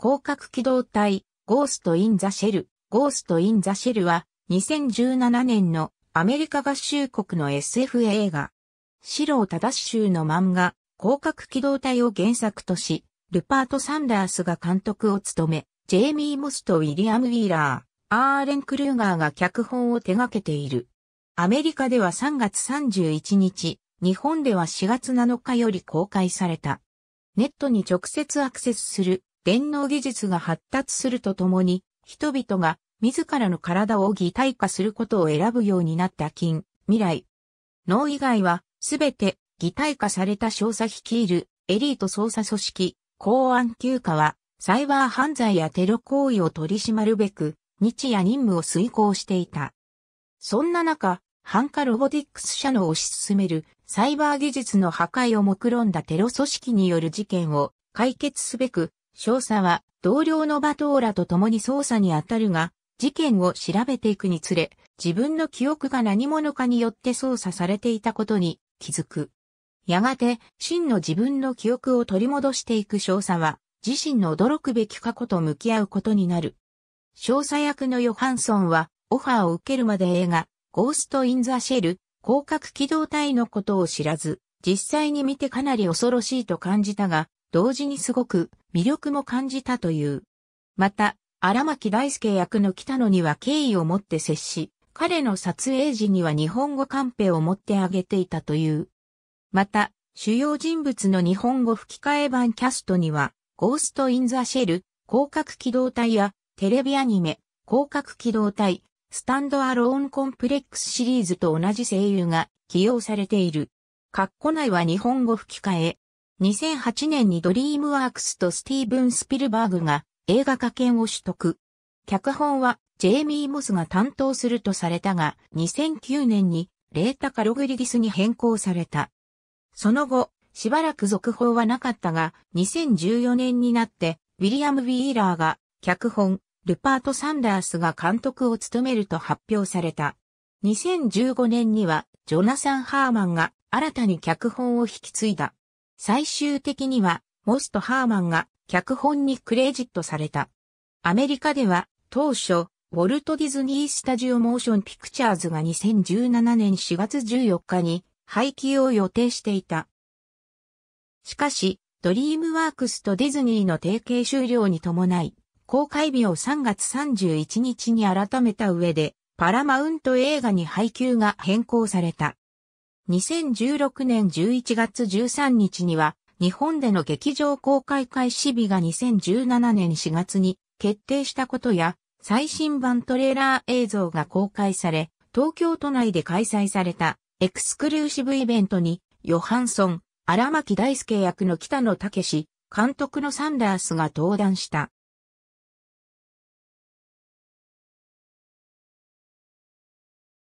広角機動隊、ゴースト・イン・ザ・シェル、ゴースト・イン・ザ・シェルは、2017年のアメリカ合衆国の SF 映画、白を正し集の漫画、広角機動隊を原作とし、ルパート・サンダースが監督を務め、ジェイミー・モスとウィリアム・ウィーラー、アーレン・クルーガーが脚本を手掛けている。アメリカでは3月31日、日本では4月7日より公開された。ネットに直接アクセスする電脳技術が発達するとともに、人々が自らの体を擬態化することを選ぶようになった近未来。脳以外は、すべて擬態化された少佐率いるエリート捜査組織、公安休暇は、サイバー犯罪やテロ行為を取り締まるべく、日夜任務を遂行していた。そんな中、反カロボティックス社の推し進めるサイバー技術の破壊を目論んだテロ組織による事件を解決すべく少佐は同僚のバトーラと共に捜査に当たるが、事件を調べていくにつれ、自分の記憶が何者かによって操作されていたことに気づく。やがて、真の自分の記憶を取り戻していく少佐は、自身の驚くべき過去と向き合うことになる。少佐役のヨハンソンは、オファーを受けるまで映画、ゴースト・イン・ザ・シェル、広角機動隊のことを知らず、実際に見てかなり恐ろしいと感じたが、同時にすごく魅力も感じたという。また、荒牧大輔役の北野には敬意を持って接し、彼の撮影時には日本語カンペを持ってあげていたという。また、主要人物の日本語吹き替え版キャストには、ゴースト・イン・ザ・シェル、広角機動隊や、テレビアニメ、広角機動隊、スタンド・アローン・コンプレックスシリーズと同じ声優が起用されている。カッコ内は日本語吹き替え、2008年にドリームワークスとスティーブン・スピルバーグが映画化権を取得。脚本はジェイミー・モスが担当するとされたが、2009年にレータ・カログリギスに変更された。その後、しばらく続報はなかったが、2014年になって、ウィリアム・ウィーラーが脚本、ルパート・サンダースが監督を務めると発表された。2015年には、ジョナサン・ハーマンが新たに脚本を引き継いだ。最終的には、モスト・ハーマンが脚本にクレジットされた。アメリカでは、当初、ウォルト・ディズニー・スタジオ・モーション・ピクチャーズが2017年4月14日に廃棄を予定していた。しかし、ドリームワークスとディズニーの提携終了に伴い、公開日を3月31日に改めた上で、パラマウント映画に配給が変更された。2016年11月13日には、日本での劇場公開開始日が2017年4月に決定したことや、最新版トレーラー映像が公開され、東京都内で開催されたエクスクルーシブイベントに、ヨハンソン、荒牧大輔役の北野武監督のサンダースが登壇した。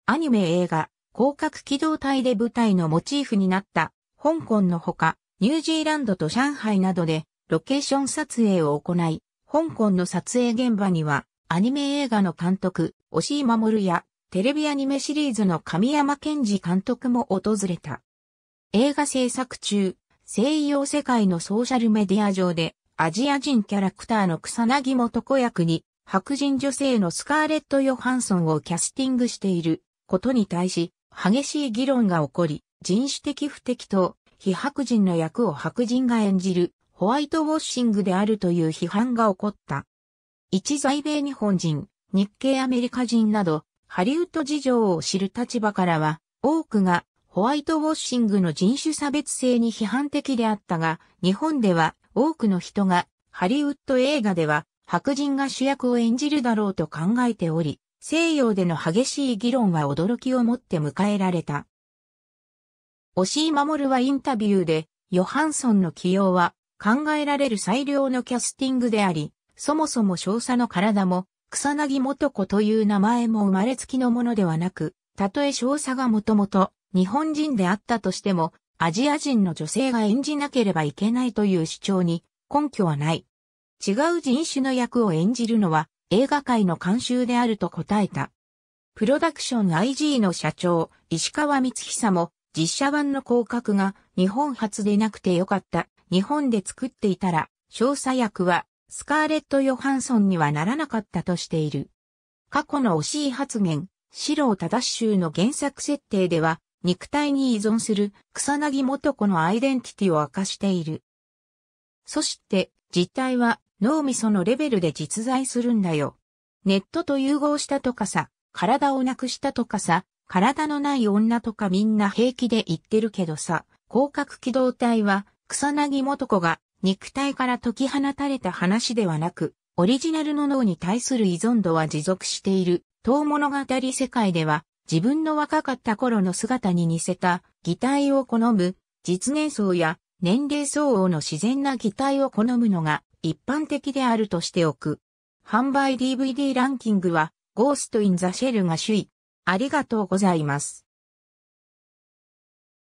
アニメ映画、広角機動隊で舞台のモチーフになった香港のほか、ニュージーランドと上海などでロケーション撮影を行い、香港の撮影現場にはアニメ映画の監督、押井守やテレビアニメシリーズの神山健二監督も訪れた。映画制作中、西洋世界のソーシャルメディア上でアジア人キャラクターの草薙元子役に白人女性のスカーレット・ヨハンソンをキャスティングしていることに対し、激しい議論が起こり、人種的不適当、非白人の役を白人が演じる、ホワイトウォッシングであるという批判が起こった。一在米日本人、日系アメリカ人など、ハリウッド事情を知る立場からは、多くがホワイトウォッシングの人種差別性に批判的であったが、日本では多くの人がハリウッド映画では白人が主役を演じるだろうと考えており、西洋での激しい議論は驚きをもって迎えられた。押井守はインタビューで、ヨハンソンの起用は考えられる最良のキャスティングであり、そもそも少佐の体も、草薙元子という名前も生まれつきのものではなく、たとえ少佐がもともと日本人であったとしても、アジア人の女性が演じなければいけないという主張に根拠はない。違う人種の役を演じるのは映画界の監修であると答えた。プロダクション IG の社長、石川光久も、実写版の広角が日本初でなくてよかった。日本で作っていたら、少佐役はスカーレット・ヨハンソンにはならなかったとしている。過去の惜しい発言、を郎忠衆の原作設定では、肉体に依存する草薙元子のアイデンティティを明かしている。そして、実態は脳みそのレベルで実在するんだよ。ネットと融合したとかさ、体をなくしたとかさ、体のない女とかみんな平気で言ってるけどさ、広角機動隊は草薙元子が肉体から解き放たれた話ではなく、オリジナルの脳に対する依存度は持続している。当物語世界では自分の若かった頃の姿に似せた擬態を好む、実現層や年齢層の自然な擬態を好むのが一般的であるとしておく。販売 DVD ランキングは、ゴースト・イン・ザ・シェルが首位。ありがとうございます。